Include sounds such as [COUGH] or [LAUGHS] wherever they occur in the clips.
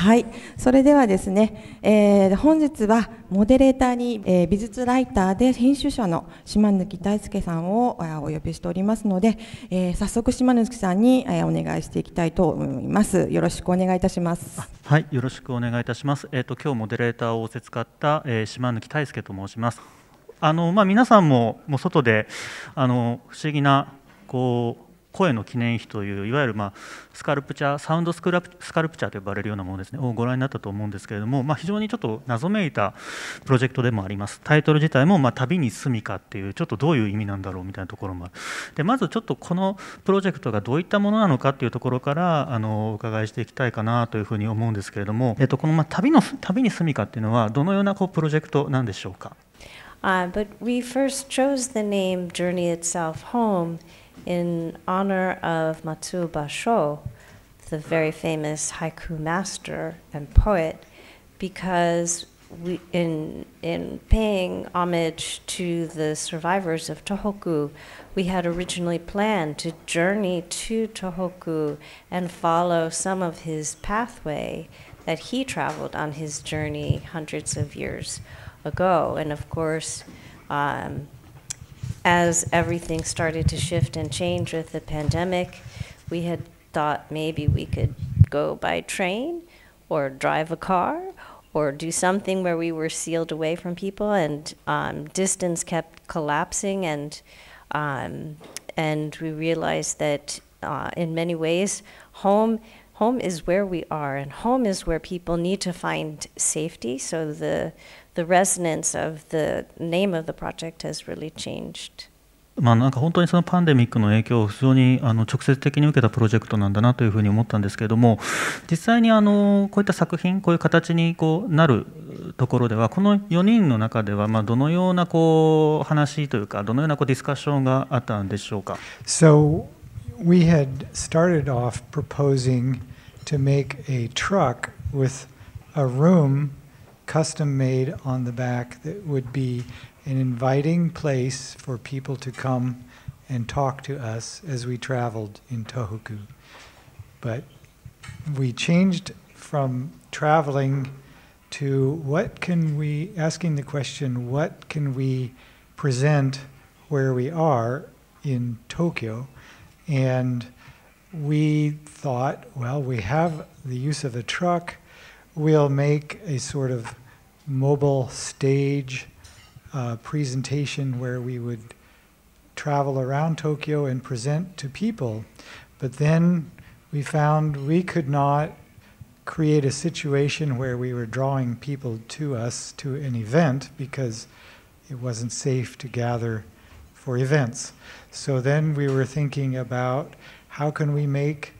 はい、それではですね、えー、本日はモデレーターに、えー、美術ライターで編集者の島貫大輔さんをお呼びしておりますので、えー、早速島貫さんに、えお願いしていきたいと思います。よろしくお願いいたします。はい、よろしくお願いいたします。えっ、と今日モデレーターを仰せつかった、え島貫大輔と申します。あのまあ、皆さんももう外であの不思議なこう声の記念碑といういわゆる、まあ、スカルプチャーサウンドスクラプスカルプチャーと呼ばれるようなものですねをご覧になったと思うんですけれども、まあ、非常にちょっと謎めいたプロジェクトでもありますタイトル自体も、ま旅に住みか」っていうちょっとどういう意味なんだろうみたいなところもあるでまずちょっとこのプロジェクトがどういったものなのかっていうところからあのお伺いしていきたいかなというふうに思うんですけれども、えっと、この、まあ「旅の旅に住みか」っていうのはどのようなこうプロジェクトなんでしょうか、uh, But we first chose the name Journey Itself Home in honor of Matsuo Basho, the very famous haiku master and poet, because we, in, in paying homage to the survivors of Tohoku, we had originally planned to journey to Tohoku and follow some of his pathway that he traveled on his journey hundreds of years ago. And of course, um, as everything started to shift and change with the pandemic, we had thought maybe we could go by train or drive a car or do something where we were sealed away from people and um, distance kept collapsing and um, and we realized that uh, in many ways home home is where we are and home is where people need to find safety so the the resonance of the name of the project has really changed. まあ、なんか本当にそのパンデミックの影響を非常にあの直接的に受けたプロジェクトなんだなというふうに思ったんですけれども実際にあのこういった作品こういう形にこうなるところではこの4人の中ではまあどのようなこう話というかどのようなこうディスカッションがあったんでしょうか。So we had started off proposing to make a truck with a room custom made on the back that would be an inviting place for people to come and talk to us as we traveled in Tohoku. But we changed from traveling to what can we, asking the question, what can we present where we are in Tokyo? And we thought, well, we have the use of a truck. We'll make a sort of mobile stage uh, presentation where we would travel around Tokyo and present to people. But then we found we could not create a situation where we were drawing people to us to an event because it wasn't safe to gather for events. So then we were thinking about how can we make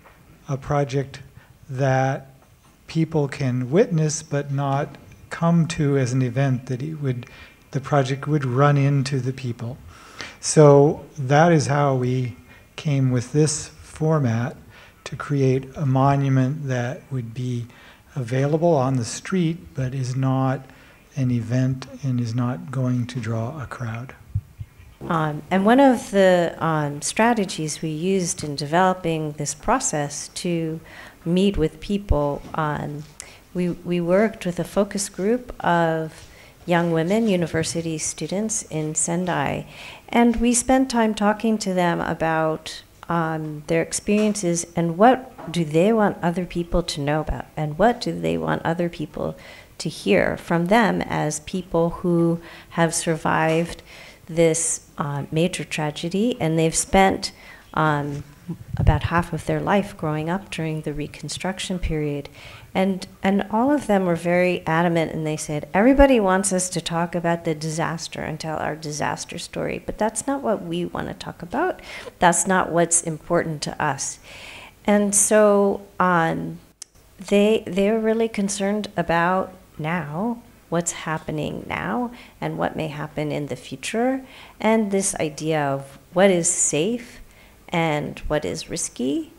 a project that people can witness but not come to as an event that it would, the project would run into the people. So that is how we came with this format to create a monument that would be available on the street but is not an event and is not going to draw a crowd. Um, and one of the um, strategies we used in developing this process to meet with people um, we, we worked with a focus group of young women, university students in Sendai, and we spent time talking to them about um, their experiences and what do they want other people to know about, and what do they want other people to hear from them as people who have survived this uh, major tragedy and they've spent um, about half of their life growing up during the Reconstruction period. And, and all of them were very adamant and they said, everybody wants us to talk about the disaster and tell our disaster story, but that's not what we want to talk about. That's not what's important to us. And so um, they, they're really concerned about now what's happening now and what may happen in the future, and this idea of what is safe and what is risky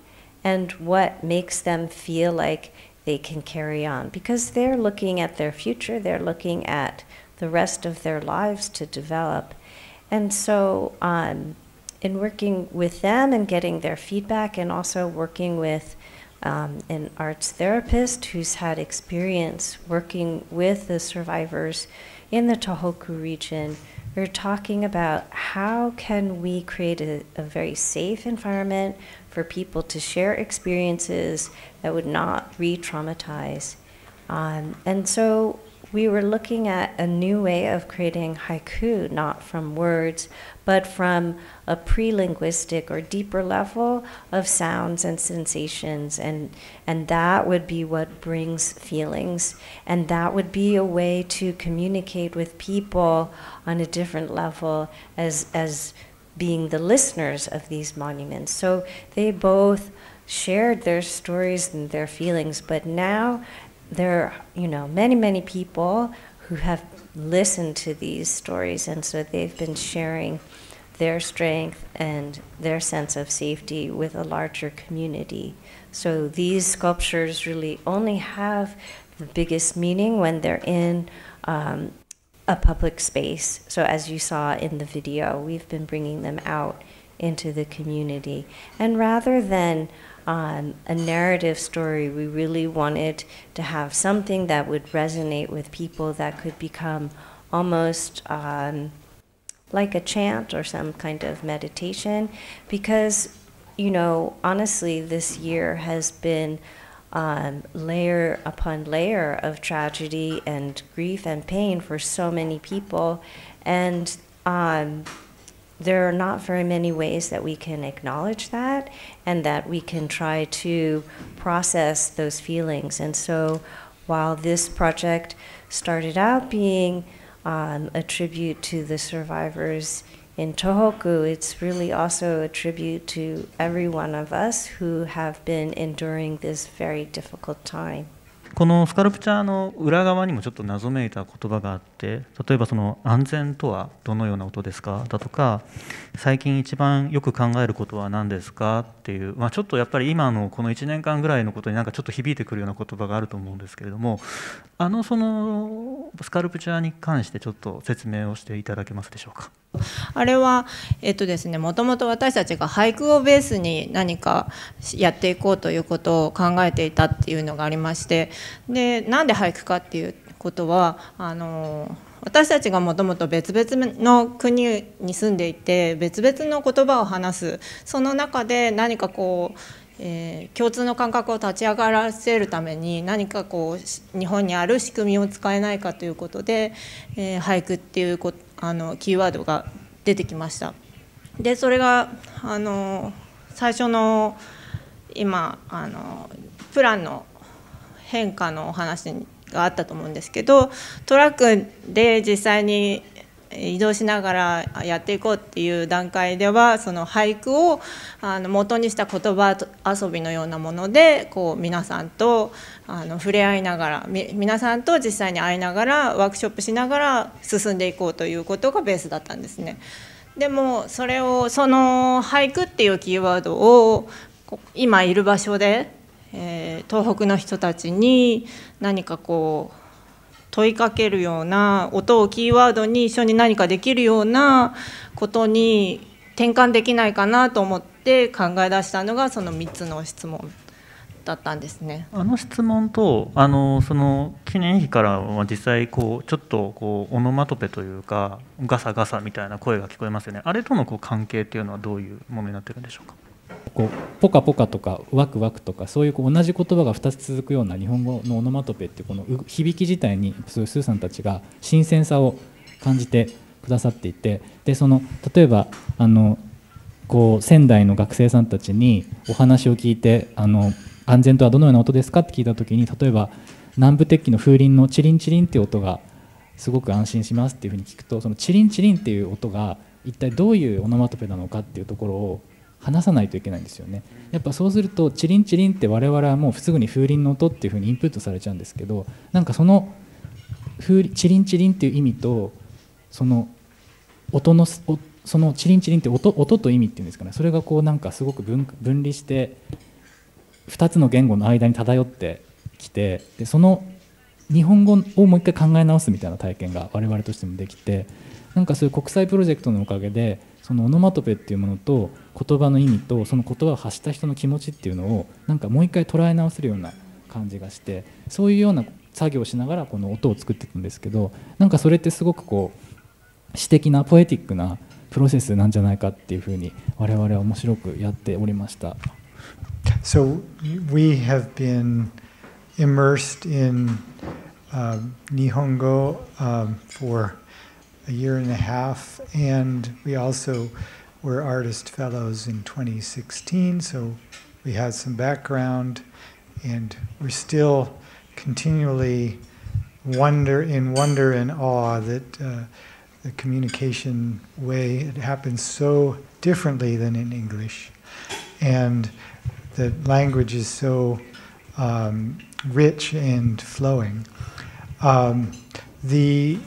and what makes them feel like they can carry on because they're looking at their future, they're looking at the rest of their lives to develop. And so, um, in working with them and getting their feedback, and also working with um, an arts therapist who's had experience working with the survivors in the Tohoku region we are talking about how can we create a, a, very safe environment for people to share experiences that would not re-traumatize um, and so we were looking at a new way of creating haiku, not from words, but from a pre linguistic or deeper level of sounds and sensations. And, and that would be what brings feelings. And that would be a way to communicate with people on a different level as, as being the listeners of these monuments. So they both shared their stories and their feelings, but now there are, you know, many, many people who have listened to these stories, and so they've been sharing their strength and their sense of safety with a larger community. So these sculptures really only have the biggest meaning when they're in um, a public space. So, as you saw in the video, we've been bringing them out into the community. And rather than um, a narrative story. We really wanted to have something that would resonate with people that could become almost um, like a chant or some kind of meditation because, you know, honestly, this year has been. Um, layer upon layer of tragedy and grief and pain for so many people, and um, there are not very many ways that we can acknowledge that and that we can try to process those feelings. And so while this project started out being um, a tribute to the survivors in Tohoku, it's really also a tribute to every one of us who have been enduring this very difficult time. このスカルプチャーの裏側にもちょっと謎めいた言葉があって例えばその安全とはどのような音ですかだとか最近一番よく考えることは何ですかっていう、まあ、ちょっとやっぱり今のこの1年間ぐらいのことになんかちょっと響いてくるような言葉があると思うんですけれどもあのそのスカルプチャーに関してちょっと説明をしていただけますでしょうか。あれは、えっとですね、もともと私たちが俳句をベースに何かやっていこうということを考えていたっていうのがありましてでなんで俳句かっていうことはあの私たちがもともと別々の国に住んでいて別々の言葉を話すその中で何かこうえー、共通の感覚を立ち上がらせるために何かこう日本にある仕組みを使えないかということで、えー、俳句っていうこあのキーワードが出てきました。でそれがあの最初の今あのプランの変化のお話があったと思うんですけどトラックで実際に移動しながらやっていこうっていう段階ではその俳句をあの元にした言葉遊びのようなものでこう皆さんとあの触れ合いながら皆さんと実際に会いながらワークショップしながら進んでいこうということがベースだったんですね。でもそれをその俳句っていうキーワードを今いる場所でえー、東北の人たちに何かこう問いかけるような音をキーワードに一緒に何かできるようなことに転換できないかなと思って考え出したのがその3つの質問だったんですね。あの質問とあのその記念碑からは実際こうちょっとこうオノマトペというかガサガサみたいな声が聞こえますよね。あれとのこう関係っていうのはどういうものになってるんでしょうか。こうポカポカとかワクワクとかそういうこう同じ言葉が2つ続くような日本語のオノマトペっていうこの響き自体にそういうスーさんたちが新鮮さを感じてくださっていてでその例えばあのこう仙台の学生さんたちにお話を聞いてあの安全とはどのような音ですかって聞いた時に例えば南部鉄器の風鈴のチリンチリンっていう音がすごく安心しますっていうふうに聞くとそのチリンチリンっていう音が一体どういうオノマトペなのかっていうところを話さないといけないんですよねやっぱそうするとチリンチリンって我々はもうすぐに風鈴の音っていうふうにインプットされちゃうんですけどなんかその風チリンチリンっていう意味とその音のそのチリンチリンって音音と意味っていうんですかねそれがこうなんかすごく分分離して2つの言語の間に漂ってきてでその日本語をもう一回考え直すみたいな体験が我々としてもできてなんかそういう国際プロジェクトのおかげでそのオノマトペっていうものと言葉の意味とその言葉を発した人の気持ちっていうのをなんかもう一回捉え直せるような感じがしてそういうような作業をしながらこの音を作っていくんですけどなんかそれってすごくこう詩的なポエティックなプロセスなんじゃないかっていうふうに我々は面白くやっておりました。So we have been immersed in uh, Nihongo uh, for a year and a half, and we also were artist fellows in 2016, so we had some background, and we're still continually wonder in wonder and awe that uh, the communication way it happens so differently than in English, and the language is so um, rich and flowing. Um, the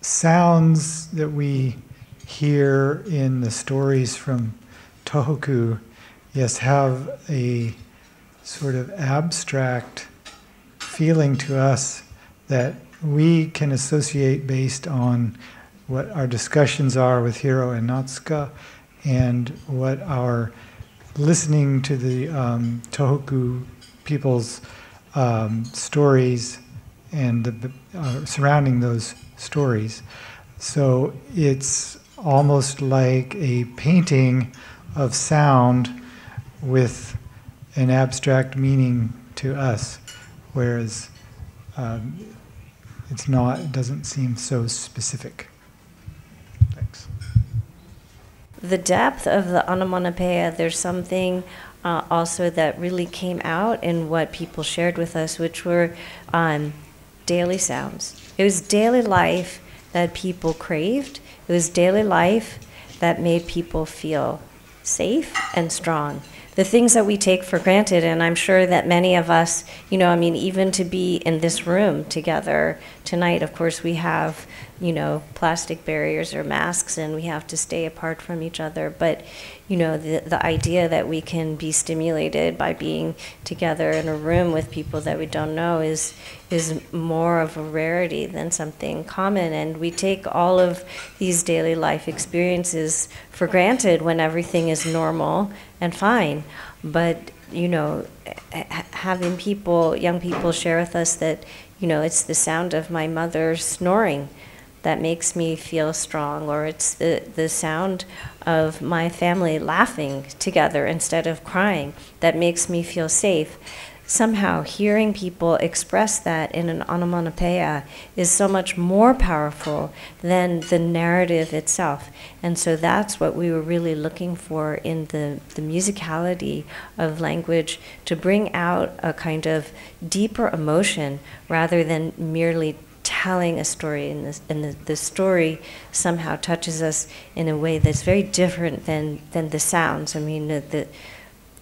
sounds that we hear in the stories from Tohoku, yes, have a sort of abstract feeling to us that we can associate based on what our discussions are with Hiro and Natsuka and what our listening to the um, Tohoku people's um, stories and the, uh, surrounding those stories. So it's almost like a painting of sound with an abstract meaning to us, whereas um, it's not, it doesn't seem so specific. Thanks. The depth of the onomatopoeia, there's something uh, also that really came out in what people shared with us, which were um, daily sounds. It was daily life that people craved. It was daily life that made people feel safe and strong. The things that we take for granted, and I'm sure that many of us, you know, I mean, even to be in this room together, tonight, of course, we have, you know, plastic barriers or masks and we have to stay apart from each other. But, you know, the, the idea that we can be stimulated by being together in a room with people that we don't know is, is more of a rarity than something common. And we take all of these daily life experiences for granted when everything is normal and fine. But you know, having people, young people share with us that, you know, it's the sound of my mother snoring that makes me feel strong, or it's the, the sound of my family laughing together instead of crying that makes me feel safe somehow hearing people express that in an onomatopoeia is so much more powerful than the narrative itself. And so that's what we were really looking for in the, the musicality of language to bring out a kind of deeper emotion rather than merely telling a story and, this, and the, the story somehow touches us in a way that's very different than, than the sounds. I mean, the, the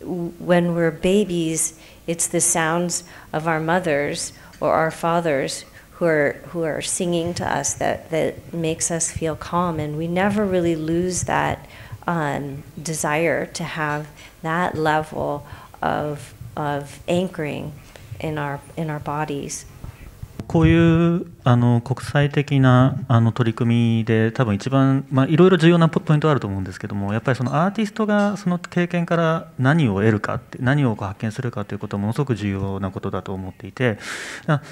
when we're babies, it's the sounds of our mothers or our fathers who are, who are singing to us that, that makes us feel calm. And we never really lose that um, desire to have that level of, of anchoring in our, in our bodies. こういうあの国際的なあの取り組みで多分一番、まあ、いろいろ重要なポイントあると思うんですけどもやっぱりそのアーティストがその経験から何を得るかって何を発見するかということはものすごく重要なことだと思っていて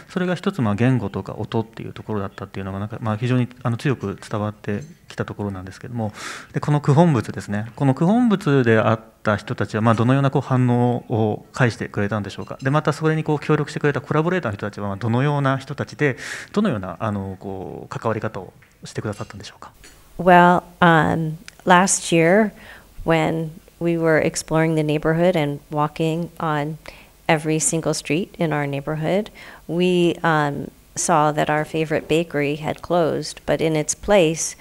それが一つまあ言語とか音っていうところだったっていうのがなんかまあ非常にあの強く伝わって来たところなんですけどもでこの九本物ですねこの九本物であった人たちはまどのようなこう反応を返してくれたんでしょうかでまたそれにこう協力してくれたコラボレーターの人たちはまどのような人たちでどのようなあのこう関わり方をしてくださったんでしょうか Well, um, last year when we were exploring the neighborhood and walking on every single street in our neighborhood, we um, saw that our favorite bakery had closed, but in its place,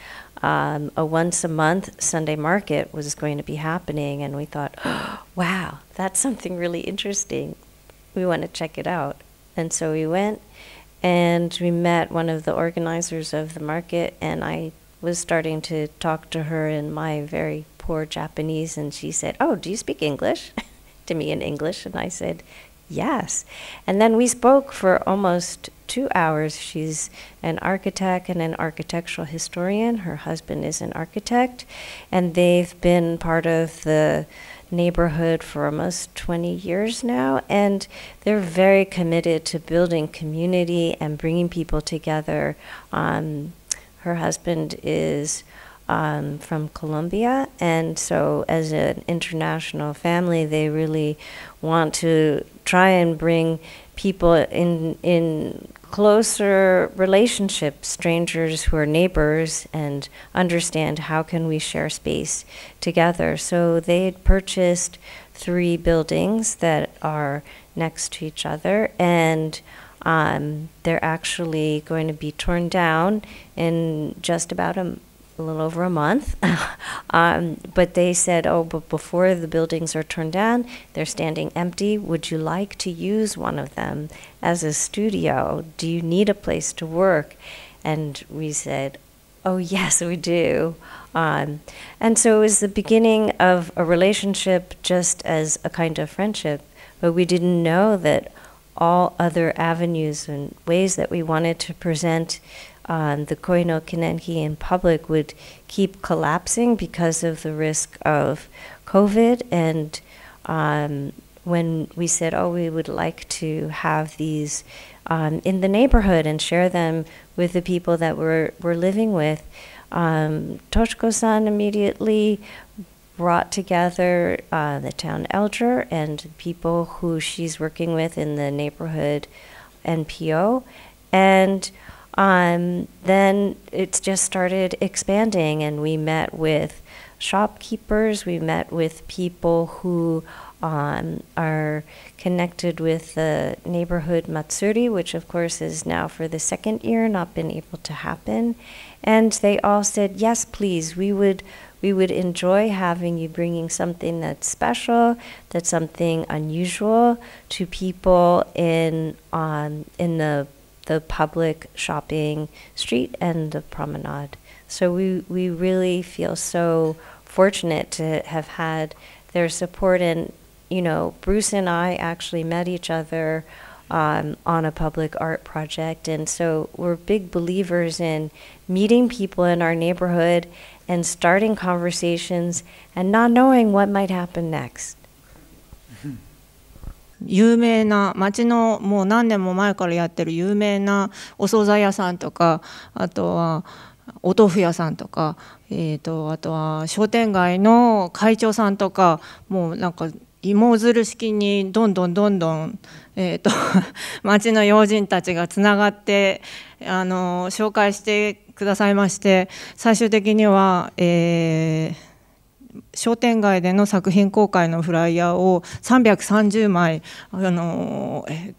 um, a once a month Sunday market was going to be happening, and we thought, oh, [GASPS] wow, that's something really interesting. We want to check it out. And so we went and we met one of the organizers of the market, and I was starting to talk to her in my very poor Japanese, and she said, Oh, do you speak English? [LAUGHS] to me in English, and I said, Yes. And then we spoke for almost two hours. She's an architect and an architectural historian. Her husband is an architect, and they've been part of the neighborhood for almost 20 years now, and they're very committed to building community and bringing people together. Um, her husband is um, from Colombia, and so as an international family, they really want to try and bring people in in closer relationships, strangers who are neighbors, and understand how can we share space together. So they had purchased three buildings that are next to each other, and um, they're actually going to be torn down in just about a a little over a month. [LAUGHS] um, but they said, oh, but before the buildings are turned down, they're standing empty. Would you like to use one of them as a studio? Do you need a place to work? And we said, oh, yes, we do. Um, and so it was the beginning of a relationship just as a kind of friendship. But we didn't know that all other avenues and ways that we wanted to present on uh, the Koino Kinenki in public would keep collapsing because of the risk of COVID. And um, when we said, oh, we would like to have these um, in the neighborhood and share them with the people that we're, we're living with, um, Toshiko san immediately brought together uh, the town elder and people who she's working with in the neighborhood NPO. And um, then it just started expanding, and we met with shopkeepers, we met with people who um, are connected with the neighborhood Matsuri, which of course is now for the second year not been able to happen. And they all said, yes, please, we would, we would enjoy having you bringing something that's special, that's something unusual to people in, um, in the the public shopping street and the promenade. So we, we really feel so fortunate to have had their support. And, you know, Bruce and I actually met each other um, on a public art project. And so we're big believers in meeting people in our neighborhood and starting conversations and not knowing what might happen next. 有名な町のもう何年も前からやってる有名なお惣菜屋さんとかあとはお豆腐屋さんとか、えーと、あとは商店街の会長さんとかもうなんか芋づる式にどんどんどんどん、えーと、と [LAUGHS] 町の要人たちがつながってあの紹介してくださいまして最終的には、えー商店街での作品公開のフライヤーを330枚あのー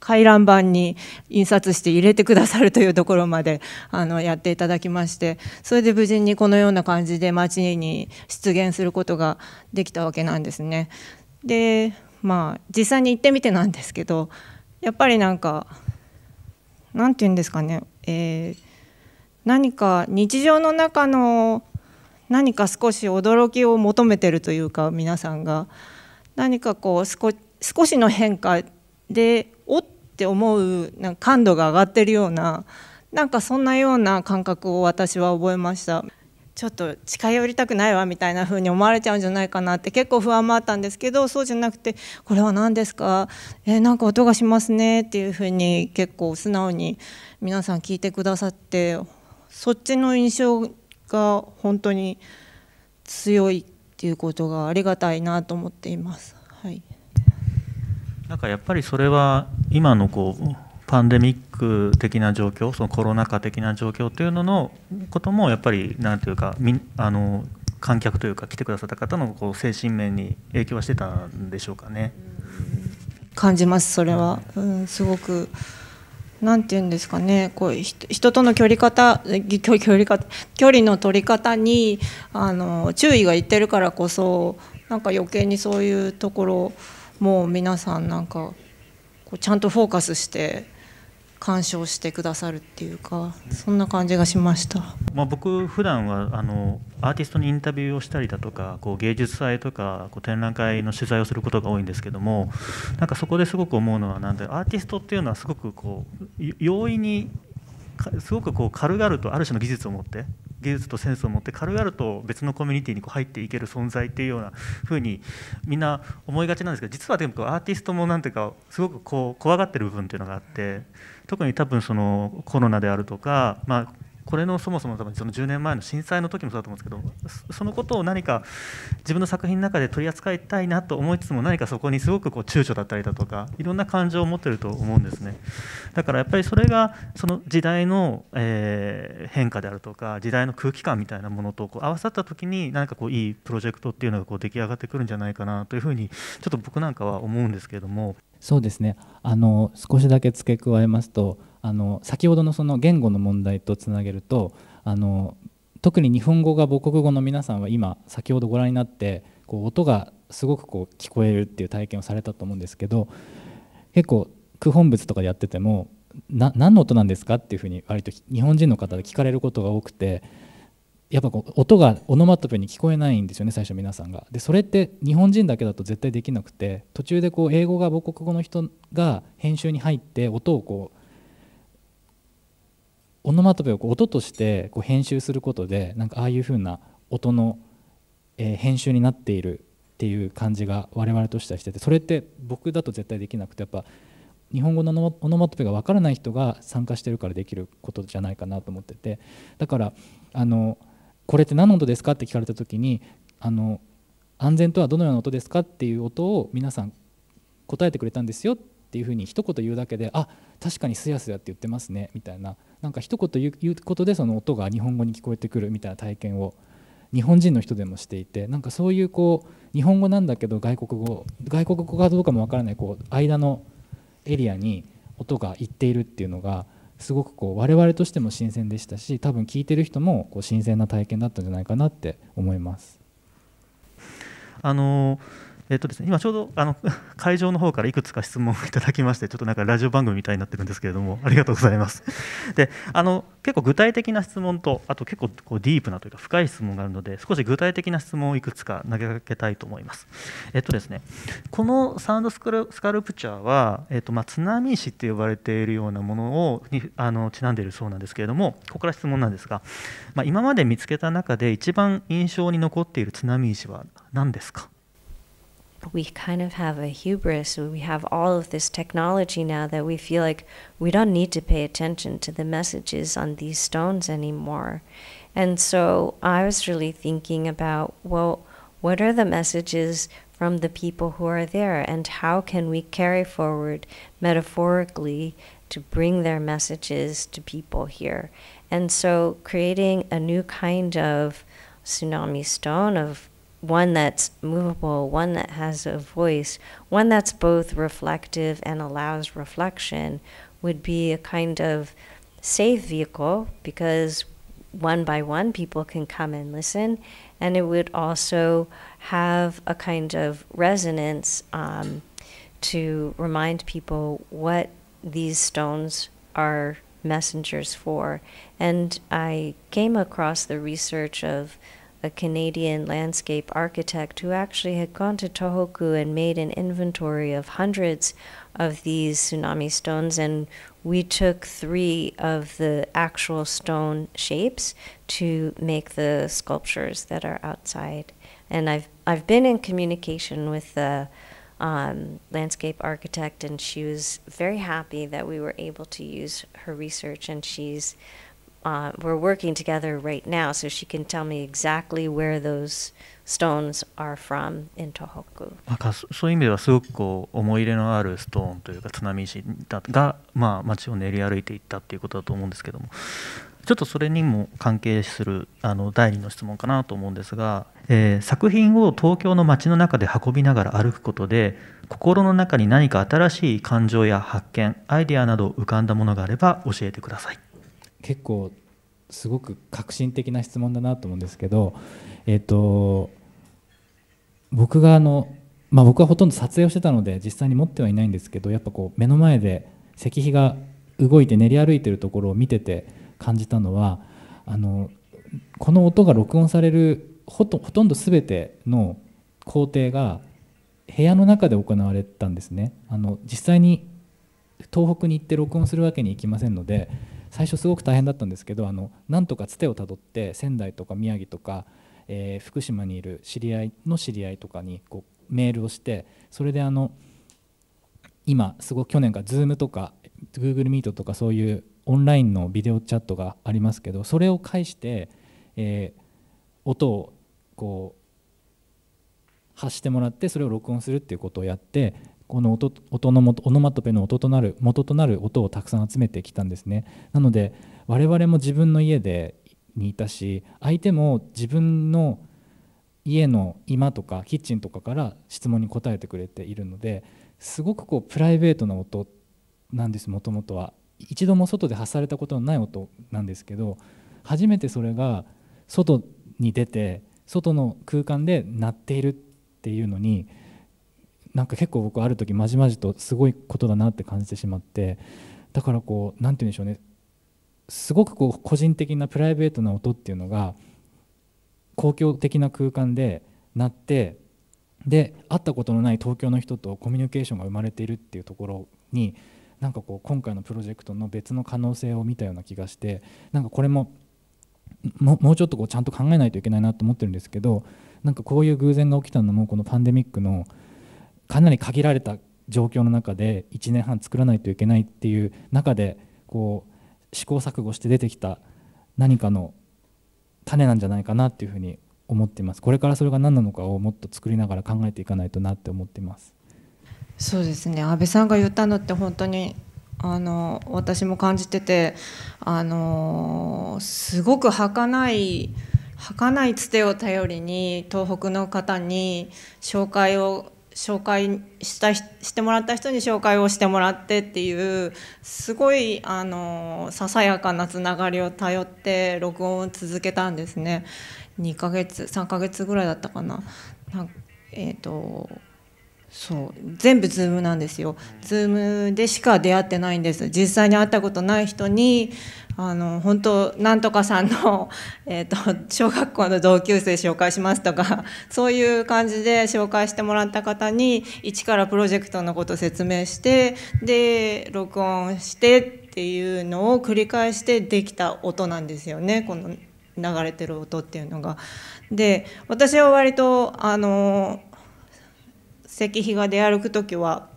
回覧板に印刷して入れてくださるというところまであのやっていただきましてそれで無事にこのような感じで町に出現することができたわけなんですね。でまあ実際に行ってみてなんですけどやっぱりなんか何て言うんですかね、えー、何か日常の中の何か少し驚きを求めてるというか皆さんが何かこう少しの変化でおって思うなんか感度が上がってるようななんかそんなような感覚を私は覚えました。ちょっと近寄りたくないわみたいな風に思われちゃうんじゃないかなって結構不安もあったんですけどそうじゃなくて「これは何ですかえー、なんか音がしますね」っていう風に結構素直に皆さん聞いてくださってそっちの印象が本当に強いっていうことがありがたいなと思っています。はい、なんかやっぱりそれは今のこうパンデミック的な状況そのコロナ禍的な状況というののこともやっぱり何というかみあの観客というか来てくださった方のこう精神面に影響はしてたんでしょうかね。感じますそれは、うん、すごくなんて言うんですかねこう人との距離方距離距離の取り方にあの注意がいってるからこそなんか余計にそういうところも皆さんなんかこうちゃんとフォーカスして鑑賞してくださるっていうかそんな感じがしました、まあ、僕普段はあのアーティストにインタビューをしたりだとかこう芸術祭とかこう展覧会の取材をすることが多いんですけどもなんかそこですごく思うのはなんでアーティストっていうのはすごくこう容易にすごくこう軽々とある種の技術を持って技術とセンスを持って軽々と別のコミュニティにこう入っていける存在っていうような風にみんな思いがちなんですけど実はでもアーティストもなんていうかすごくこう怖がってる部分っていうのがあって特に多分そのコロナであるとか、まあ、これのそもそも多分その10年前の震災の時もそうだと思うんですけどそのことを何か自分の作品の中で取り扱いたいなと思いつつも何かそこにすごくこう躊躇だったりだとかいろんな感情を持ってると思うんですねだからやっぱりそれがその時代の、え変化であるとか時代の空気感みたいなものとこう合わさった時に何かこういいプロジェクトっていうのがこう出来上がってくるんじゃないかなというふうにちょっと僕なんかは思うんですけれどもそうですねあの少しだけ付け加えますとあの先ほどのその言語の問題とつなげるとあの特に日本語が母国語の皆さんは今先ほどご覧になってこう音がすごくこう聞こえるっていう体験をされたと思うんですけど結構空本物とかでやっててもな何の音なんですかっていうふうに割と日本人の方で聞かれることが多くてやっぱこう音がオノマトペに聞こえないんですよね最初皆さんが。でそれって日本人だけだと絶対できなくて途中でこう英語が母国語の人が編集に入って音をこうオノマトペをこう音としてこう編集することでなんかああいうふうな音の、え編集になっているっていう感じが我々としてはしててそれって僕だと絶対できなくてやっぱ日本語のオノマトペが分からない人が参加してるからできることじゃないかなと思っててだからあのこれって何の音ですかって聞かれた時にあの安全とはどのような音ですかっていう音を皆さん答えてくれたんですよってっていうふうに一言言うだけであ確かにすやすやって言ってますねみたいななんか一言言うことでその音が日本語に聞こえてくるみたいな体験を日本人の人でもしていてなんかそういうこう日本語なんだけど外国語外国語かどうかもわからないこう間のエリアに音がいっているっていうのがすごくこう我々としても新鮮でしたし多分聞いてる人もこう新鮮な体験だったんじゃないかなって思います。あのーえっとですね、今ちょうどあの [LAUGHS] 会場の方からいくつか質問をいただきましてちょっとなんかラジオ番組みたいになってるんですけれどもありがとうございます。[LAUGHS] であの結構具体的な質問とあと結構こうディープなというか深い質問があるので少し具体的な質問をいくつか投げかけたいと思います。えっとですね、このサウンドスカルプチャーは、えっとまあ、津波石って呼ばれているようなものをにあのちなんでいるそうなんですけれどもここから質問なんですが、まあ、今まで見つけた中で一番印象に残っている津波石は何ですか we kind of have a hubris. We have all of this technology now that we feel like we don't need to pay attention to the messages on these stones anymore. And so I was really thinking about well, what are the messages from the people who are there, and how can we carry forward metaphorically to bring their messages to people here? And so creating a new kind of tsunami stone of one that's movable, one that has a voice, one that's both reflective and allows reflection would be a kind of safe vehicle because one by one people can come and listen, and it would also have a kind of resonance um, to remind people what these stones are messengers for. And I came across the research of a Canadian landscape architect who actually had gone to Tohoku and made an inventory of hundreds of these tsunami stones. And we took three of the actual stone shapes to make the sculptures that are outside. And I've, I've been in communication with the um, landscape architect, and she was very happy that we were able to use her research. And she's uh, we're working together right now, so she can tell me exactly where those stones are from in Tohoku. そういう意味ではすごくこう思い入れのあるストーンというか津波石がまあ町を練り歩いていったっていうことだと思うんですけども。ちょっとそれにも関係するあの第2の質問かなと思うんですが、えー、作品を東京の街の中で運びながら歩くことで心の中に何か新しい感情や発見アイデアなど浮かんだものがあれば教えてください。結構すごく革新的な質問だなと思うんですけど、えーと、僕があの、まあ、僕はほとんど撮影をしてたので実際に持ってはいないんですけどやっぱこう目の前で石碑が動いて練り歩いてるところを見てて感じたのはあのこの音が録音されるほとほとんど全ての工程が部屋の中で行われたんですねあの実際に東北に行って録音するわけにいきませんので。最初すごく大変だったんですけどあのなんとかつてをたどって仙台とか宮城とか、えー、福島にいる知り合いの知り合いとかにこうメールをしてそれであの今すごく去年から Zoom とか Google Meet とかそういうオンラインのビデオチャットがありますけどそれを介して、えー、音をこう発してもらってそれを録音するっていうことをやってこの音音のオノマトペの音となる元となる音をたくさん集めてきたんですねなので我々も自分の家でにいたし相手も自分の家の居間とかキッチンとかから質問に答えてくれているのですごくこうプライベートな音なんですもともとは一度も外で発されたことのない音なんですけど初めてそれが外に出て外の空間で鳴っているっていうのになんか結構僕ある時まじまじとすごいことだなって感じてしまってだからこう何て言うんでしょうねすごくこう個人的なプライベートな音っていうのが公共的な空間で鳴ってで会ったことのない東京の人とコミュニケーションが生まれているっていうところになんかこう今回のプロジェクトの別の可能性を見たような気がしてなんかこれももうちょっとこうちゃんと考えないといけないなと思ってるんですけどなんかこういう偶然が起きたのもこのパンデミックのかなり限られた状況の中で1年半作らないといけないっていう中でこう試行錯誤して出てきた何かの種なんじゃないかなっていうふうに思っていますこれからそれが何なのかをもっと作りながら考えていかないとなって思ってますそうですね安倍さんが言ったのって本当にあの私も感じててあのすごく儚い儚いつてを頼りに東北の方に紹介を紹介したしてもらった人に紹介をしてもらってっていうすごいあのささやかなつながりを頼って録音を続けたんですね2ヶ月3ヶ月ぐらいだったかなえっ、ー、とそう全部ズームなんですよ Zoom でしか出会ってないんです実際に会ったことない人にあの本当なんとかさんの、[LAUGHS] えーと、小学校の同級生紹介しますとか [LAUGHS] そういう感じで紹介してもらった方に一からプロジェクトのこと説明してで録音してっていうのを繰り返してできた音なんですよねこの流れてる音っていうのが。で私は割とあの石碑が出歩く時は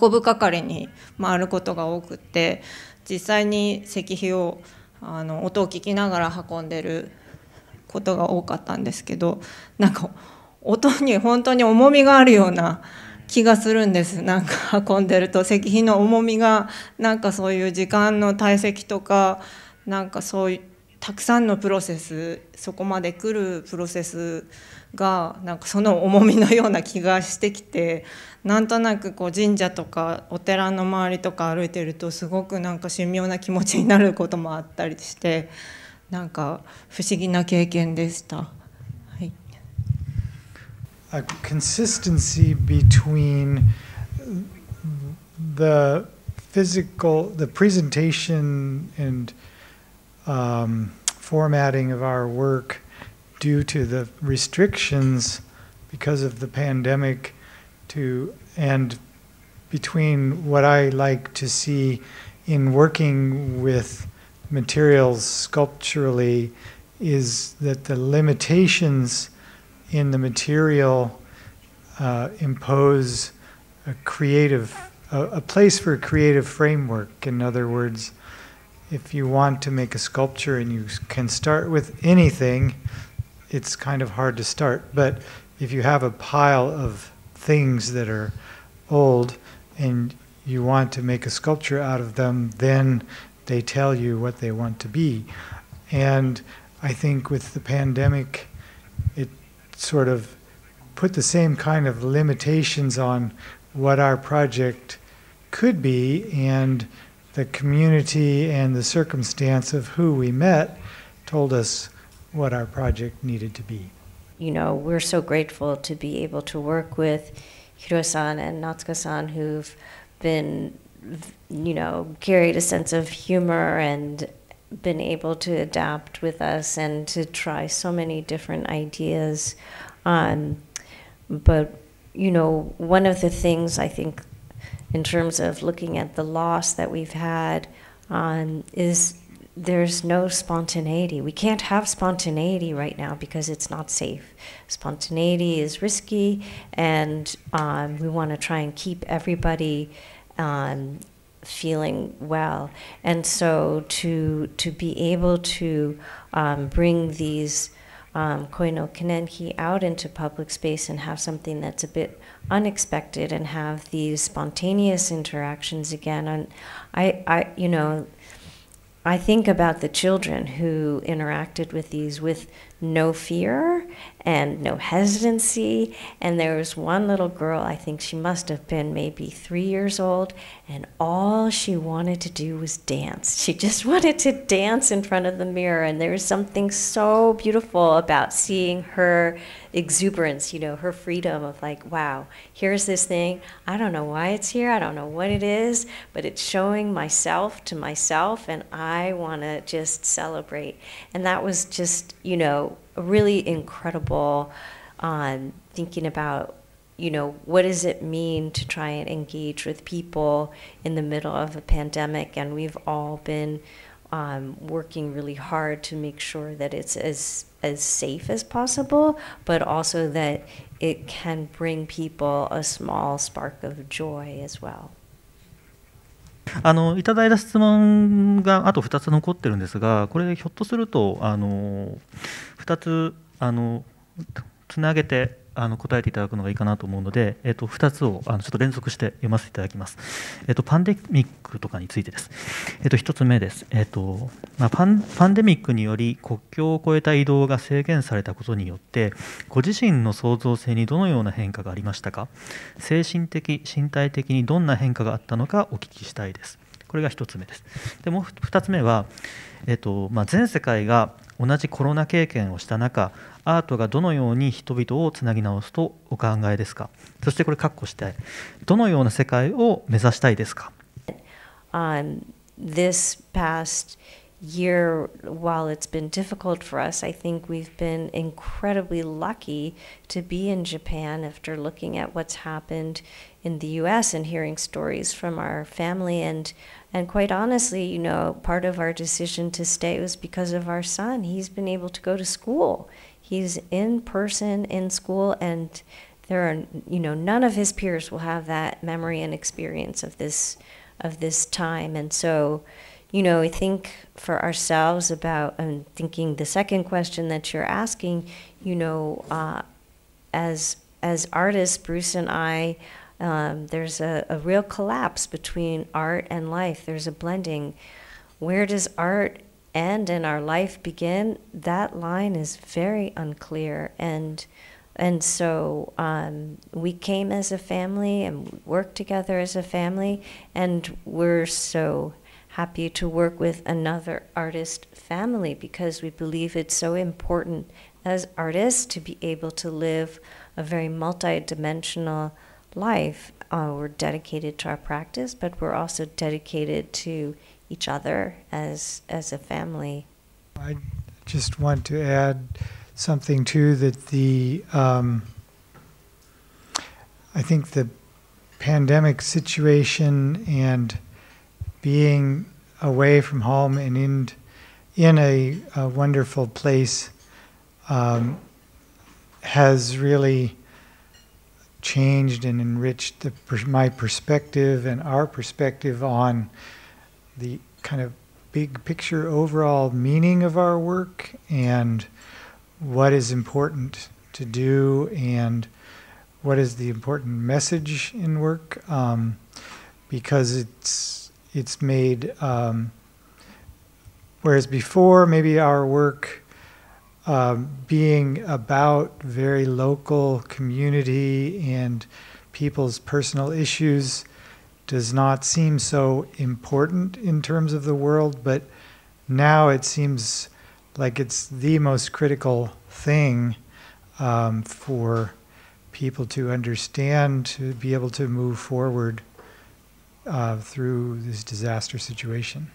運ぶ係に回ることが多くて実際に石碑をあの音を聞きながら運んでることが多かったんですけどなんか音に本当に重みがあるような気がするんですなんか運んでると石碑の重みがなんかそういう時間の堆積とかなんかそういうたくさんのプロセスそこまで来るプロセスがなんかその重みのような気がしてきてなんとなくこう神社とかお寺の周りとか歩いてるとすごくなんか神妙な気持ちになることもあったりしてなんか不思議な経験でした。はい、A consistency between the physical, the presentation and um, formatting of our work due to the restrictions because of the pandemic. to and between what I like to see in working with materials sculpturally is that the limitations in the material uh, impose a creative a, a place for a creative framework in other words if you want to make a sculpture and you can start with anything it's kind of hard to start but if you have a pile of things that are old and you want to make a sculpture out of them, then they tell you what they want to be. And I think with the pandemic, it sort of put the same kind of limitations on what our project could be and the community and the circumstance of who we met told us what our project needed to be you know, we're so grateful to be able to work with Hiro-san and Natsuka-san who've been, you know, carried a sense of humor and been able to adapt with us and to try so many different ideas. Um, but, you know, one of the things I think in terms of looking at the loss that we've had um, is there's no spontaneity. We can't have spontaneity right now because it's not safe. Spontaneity is risky, and um, we want to try and keep everybody um, feeling well. And so to to be able to um, bring these um, koino kinenki out into public space and have something that's a bit unexpected and have these spontaneous interactions again. And I, I you know I think about the children who interacted with these with no fear and no hesitancy. And there was one little girl, I think she must have been maybe three years old, and all she wanted to do was dance. She just [LAUGHS] wanted to dance in front of the mirror. And there was something so beautiful about seeing her exuberance, you know, her freedom of like, wow, here's this thing. I don't know why it's here. I don't know what it is, but it's showing myself to myself, and I want to just celebrate. And that was just, you know, really incredible um, thinking about you know, what does it mean to try and engage with people in the middle of a pandemic? And we've all been um, working really hard to make sure that it's as as safe as possible, but also that it can bring people a small spark of joy as well. あのいただいた質問があと2つ残ってるんですが、これ、ひょっとすると、あの2つあのつなげてあの答えていただくのがいいかなと思うので、えっと、2つをあのちょっと連続して読ませていただきます。えっと、パンデミックとかについてです。えっと、1つ目です、えっとまあ、パン。パンデミックにより国境を越えた移動が制限されたことによって、ご自身の創造性にどのような変化がありましたか精神的、身体的にどんな変化があったのかお聞きしたいです。これが1つ目です。でもう2つ目は、えっとまあ、全世界が同じコロナ経験をした中アートがどのように人々をつなぎ直すとお考えですかそしてこれ括弧してどのような世界を目指したいですか、um, This past year, while it's been difficult for us, I think we've been incredibly lucky to be in Japan after looking at what's happened in the US and hearing stories from our family. And, and quite honestly, you know, part of our decision to stay was because of our son. He's been able to go to school, he's in person in school, and there are, you know, none of his peers will have that memory and experience of this. Of this time, and so you know, I think for ourselves about, and thinking the second question that you're asking, you know, uh, as, as artists, Bruce and I, um, there's a, a real collapse between art and life. There's a blending. Where does art end and our life begin? That line is very unclear. And, and so um, we came as a family and worked together as a family, and we're so happy to work with another artist family because we believe it's so important as artists to be able to live a very multidimensional life. Uh, we're dedicated to our practice, but we're also dedicated to each other as as a family. I just want to add something too that the um, I think the pandemic situation and being away from home and in, in a, a wonderful place um, has really changed and enriched the, my perspective and our perspective on the kind of big picture overall meaning of our work and what is important to do and what is the important message in work um, because it's it's made, um, whereas before maybe our work um, being about very local community and people's personal issues does not seem so important in terms of the world, but now it seems like it's the most critical thing um, for people to understand to be able to move forward. uh, through this disaster situation.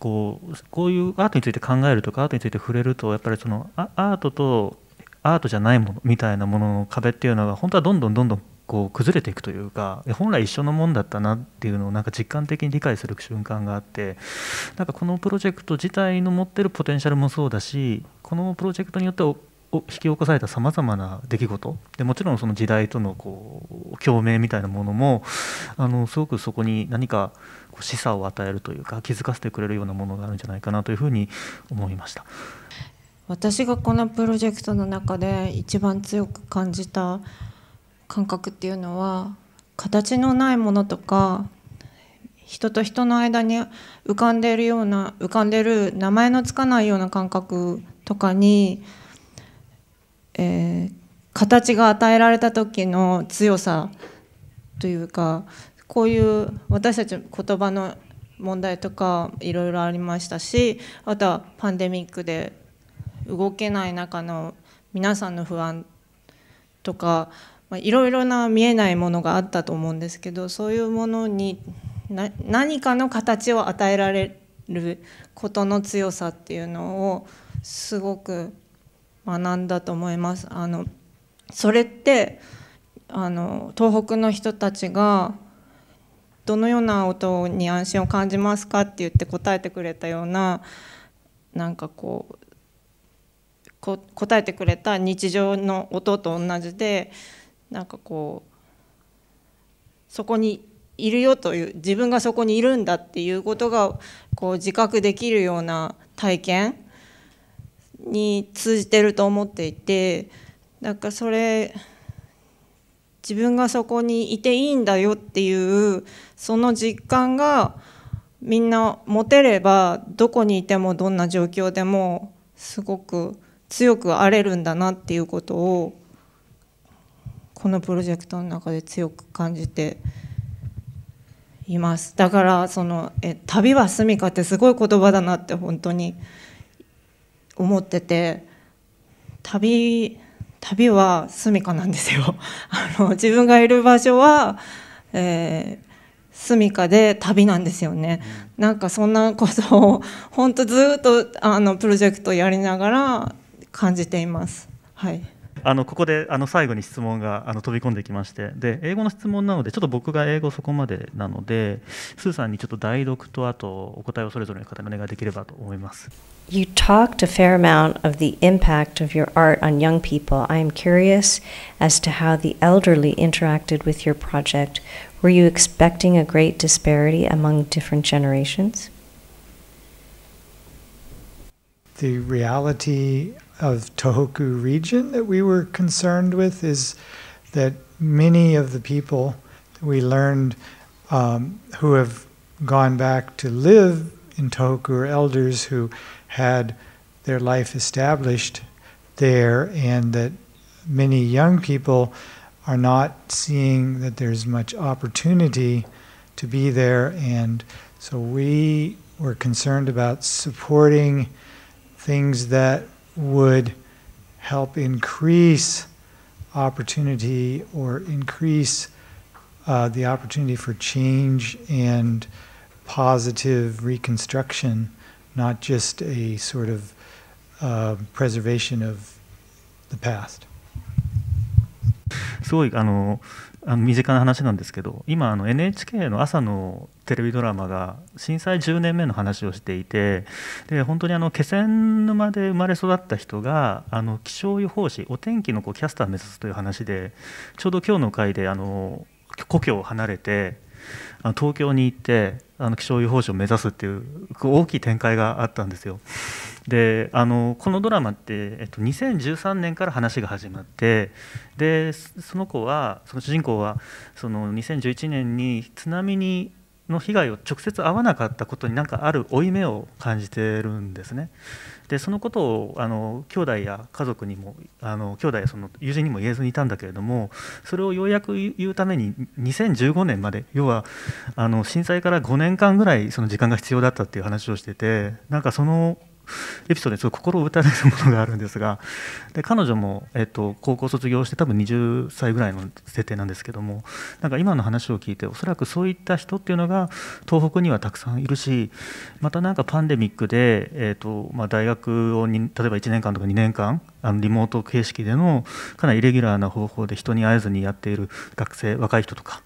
こうこういうアートについて考えるとかアートについて触れるとやっぱりそのアートとアートじゃないものみたいなものの壁っていうのが本当はどんどんどんどんこう崩れていくというか本来一緒のもんだったなっていうのをなんか実感的に理解する瞬間があってなんかこのプロジェクト自体の持ってるポテンシャルもそうだしこのプロジェクトによって引き起こされたさまざまな出来事でもちろんその時代とのこう共鳴みたいなものもあのすごくそこに何かこう示唆を与えるというか気づかせてくれるようなものがあるんじゃないかなというふうに思いました私がこのプロジェクトの中で一番強く感じた感覚っていうのは形のないものとか人と人の間に浮かんでいるような浮かんでる名前のつかないような感覚とかにえー、形が与えられた時の強さというかこういう私たち言葉の問題とかいろいろありましたしあとはパンデミックで動けない中の皆さんの不安とかいろいろな見えないものがあったと思うんですけどそういうものに何かの形を与えられることの強さっていうのをすごく学んだと思います。あのそれってあの東北の人たちがどのような音に安心を感じますかって言って答えてくれたようななんかこう答えてくれた日常の音と同じでなんかこうそこにいるよという自分がそこにいるんだっていうことがこう自覚できるような体験に通じてると思っていてなんかそれ自分がそこにいていいんだよっていうその実感がみんな持てればどこにいてもどんな状況でもすごく強くあれるんだなっていうことをこのプロジェクトの中で強く感じていますだからそのえ旅は住みかってすごい言葉だなって本当に思ってて旅旅は住処なんですよ [LAUGHS] あの自分がいる場所は、えー、住処で旅なんですよね、うん、なんかそんなことを本当ずっとあのプロジェクトやりながら感じています。はいあのここであの最後に質問があの飛び込んできましてで英語の質問なのでちょっと僕が英語そこまでなのでスーさんにちょっと代読とあとお答えをそれぞれの方にお願いできればと思います。You talked a fair amount of the impact of your art on young people. I am curious as to how the elderly interacted with your project. Were you expecting a great disparity among different generations? The reality of Tohoku region that we were concerned with is that many of the people we learned um, who have gone back to live in Tohoku are elders who had their life established there, and that many young people are not seeing that there's much opportunity to be there. And so we were concerned about supporting things that would help increase opportunity or increase uh, the opportunity for change and positive reconstruction, not just a sort of uh, preservation of the past. すごいあのあの身近な話なんですけど今あの NHK の朝のテレビドラマが震災10年目の話をしていてで本当にあの気仙沼で生まれ育った人があの気象予報士お天気のこうキャスターを目指すという話でちょうど今日の回であの故郷を離れてあの東京に行ってあの気象予報士を目指すっていう大きい展開があったんですよ。であのこのドラマって、えっと、2013年から話が始まってでその子はその主人公はその2011年に津波にの被害を直接会わなかったことになんかある負い目を感じてるんですね。でそのことをあの兄弟や家族にもあの兄弟やその友人にも言えずにいたんだけれどもそれをようやく言うために2015年まで要はあの震災から5年間ぐらいその時間が必要だったっていう話をしててなんかそのエピソードですごい心を打たれるものがあるんですが [LAUGHS] で彼女も、えっと、高校卒業して多分20歳ぐらいの設定なんですけどもなんか今の話を聞いておそらくそういった人っていうのが東北にはたくさんいるしまたなんかパンデミックで、えっとまあ、大学をに例えば1年間とか2年間あのリモート形式でのかなりイレギュラーな方法で人に会えずにやっている学生若い人とか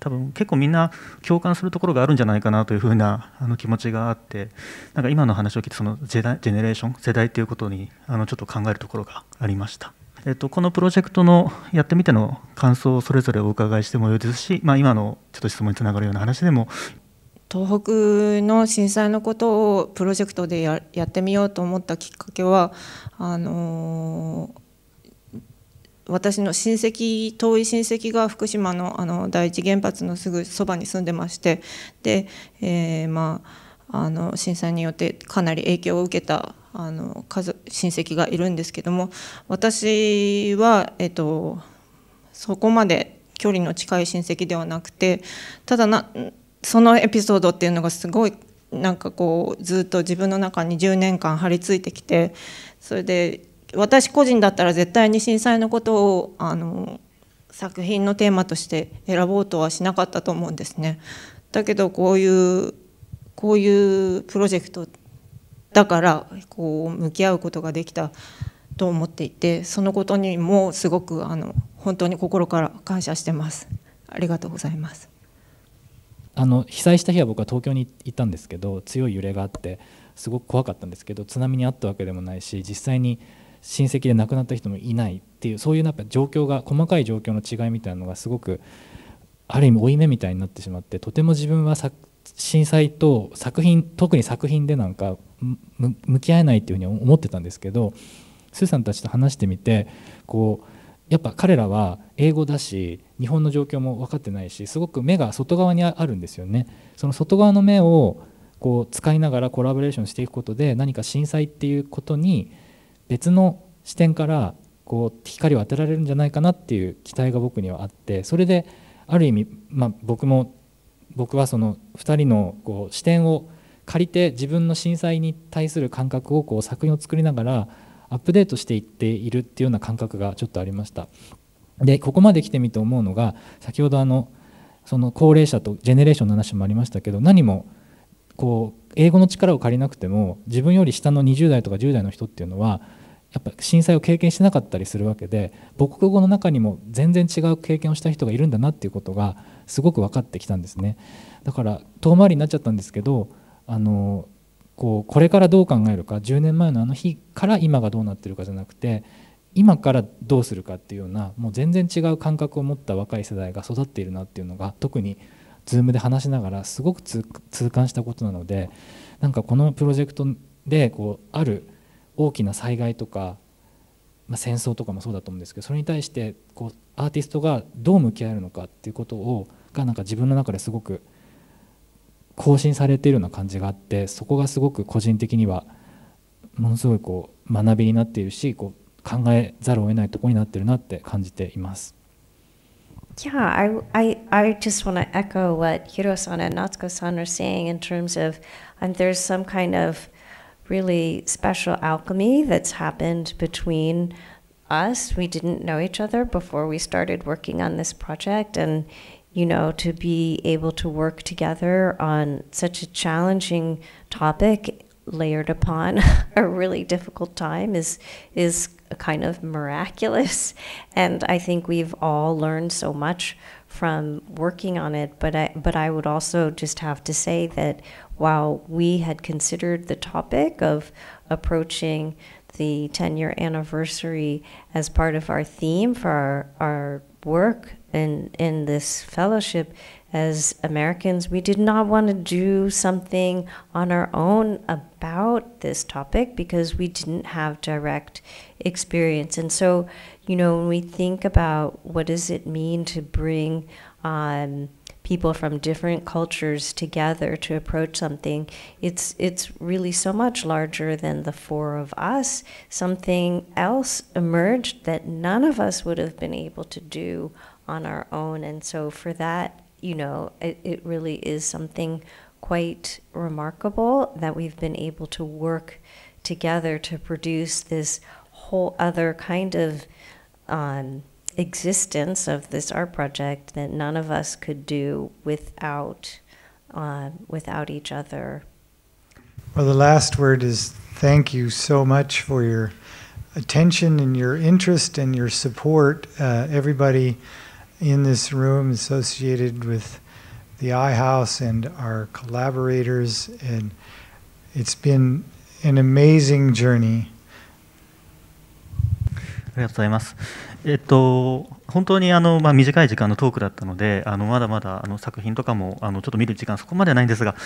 多分結構みんな共感するところがあるんじゃないかなというふうな [LAUGHS] あの気持ちがあってなんか今の話を聞いてそのジェネレーション世代ということにあのちょっと考えるところがありました。えっと、このプロジェクトのやってみての感想をそれぞれお伺いしてもよいですし、まあ、今のちょっと質問につながるような話でも東北の震災のことをプロジェクトでやってみようと思ったきっかけはあのー私の親戚遠い親戚が福島のあの第一原発のすぐそばに住んでましてで、えー、まあ、あの震災によってかなり影響を受けたあの数親戚がいるんですけども私は、えっと、そこまで距離の近い親戚ではなくてただなそのエピソードっていうのがすごいなんかこうずっと自分の中に10年間張り付いてきてそれで私個人だったら絶対に震災のことをあの作品のテーマとして選ぼうとはしなかったと思うんですね。だけどこういうこういうプロジェクトだからこう向き合うことができたと思っていてそのことにもすごくあの本当に心から感謝してます。ありがとうございますあの被災した日は僕は東京に行ったんですけど強い揺れがあってすごく怖かったんですけど津波にあったわけでもないし実際に親戚で亡くなった人もいないっていうそういうなんか状況が細かい状況の違いみたいなのがすごくある意味負い目みたいになってしまってとても自分は震災と作品特に作品でなんか向き合えないっていうふうに思ってたんですけどスーさんたちと話してみてこうやっぱ彼らは英語だし日本の状況も分かってないしすごく目が外側にあるんですよね。その外側の目をこう使いながらコラボレーションしていくことで何か震災っていうことに別の視点からこう光を当てられるんじゃないかなっていう期待が僕にはあってそれである意味、まあ、僕も僕はその2人のこう視点を借りて自分の震災に対する感覚をこう作品を作りながらアップデートしていっているっていうような感覚がちょっとありました。でここまで来てみて思うのが先ほどあのその高齢者とジェネレーションの話もありましたけど何もこう英語の力を借りなくても自分より下の20代とか10代の人っていうのはやっぱ震災を経験してなかったりするわけで母国語の中にも全然違う経験をした人がいるんだなっていうことがすごく分かってきたんですねだから遠回りになっちゃったんですけどあのこうこれからどう考えるか10年前のあの日から今がどうなってるかじゃなくて今からどうするかっていうようなもう全然違う感覚を持った若い世代が育っているなっていうのが特に Zoom で話しながらすごく痛感したことなのでなんかこのプロジェクトでこうある大きな災害とか、まあ、戦争とかもそうだと思うんですけどそれに対してこうアーティストがどう向き合えるのかっていうことをがなんか自分の中ですごく更新されているような感じがあってそこがすごく個人的にはものすごいこう学びになっているしこう考えざるを得ないところになってるなって感じています。Yeah, I, I, I just want to echo what Hiro san and Natsuko san are saying in terms of, a n there's some kind of really special alchemy that's happened between us. We didn't know each other before we started working on this project, and you know, to be able to work together on such a challenging topic layered upon [LAUGHS] a really difficult time is is kind of miraculous [LAUGHS] and I think we've all learned so much from working on it but I but I would also just have to say that while we had considered the topic of approaching the 10 year anniversary as part of our theme for our, our work in, in this fellowship, as Americans, we did not want to do something on our own about this topic because we didn't have direct experience. And so, you know, when we think about what does it mean to bring um, people from different cultures together to approach something, it's it's really so much larger than the four of us. Something else emerged that none of us would have been able to do on our own, and so for that, you know, it, it really is something quite remarkable that we've been able to work together to produce this whole other kind of um, existence of this art project that none of us could do without uh, without each other. Well, the last word is thank you so much for your attention and your interest and your support. Uh, everybody in this room associated with the iHouse and our collaborators, and it's been an amazing journey. ありがとうございます。えっと、本当にあの、まあ、短い時間のトークだったのであのまだまだあの作品とかもあのちょっと見る時間そこまでないんですが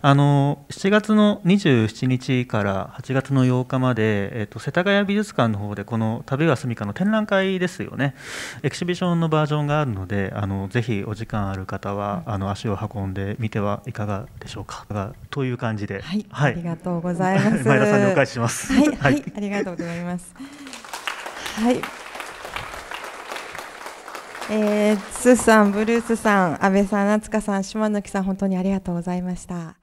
あの7月の27日から8月の8日まで、えっと、世田谷美術館の方でこの「旅は住みか」の展覧会ですよねエキシビションのバージョンがあるのであのぜひお時間ある方は、あの足を運んでみてはいかがでしょうかという感じで、はい、はい、ありがとうございます [LAUGHS] 前田さんにお返しします。はい、はい、ありがとうございますはいえー、スーさん、ブルースさん、安倍さん、夏香さん、島貫さん、本当にありがとうございました。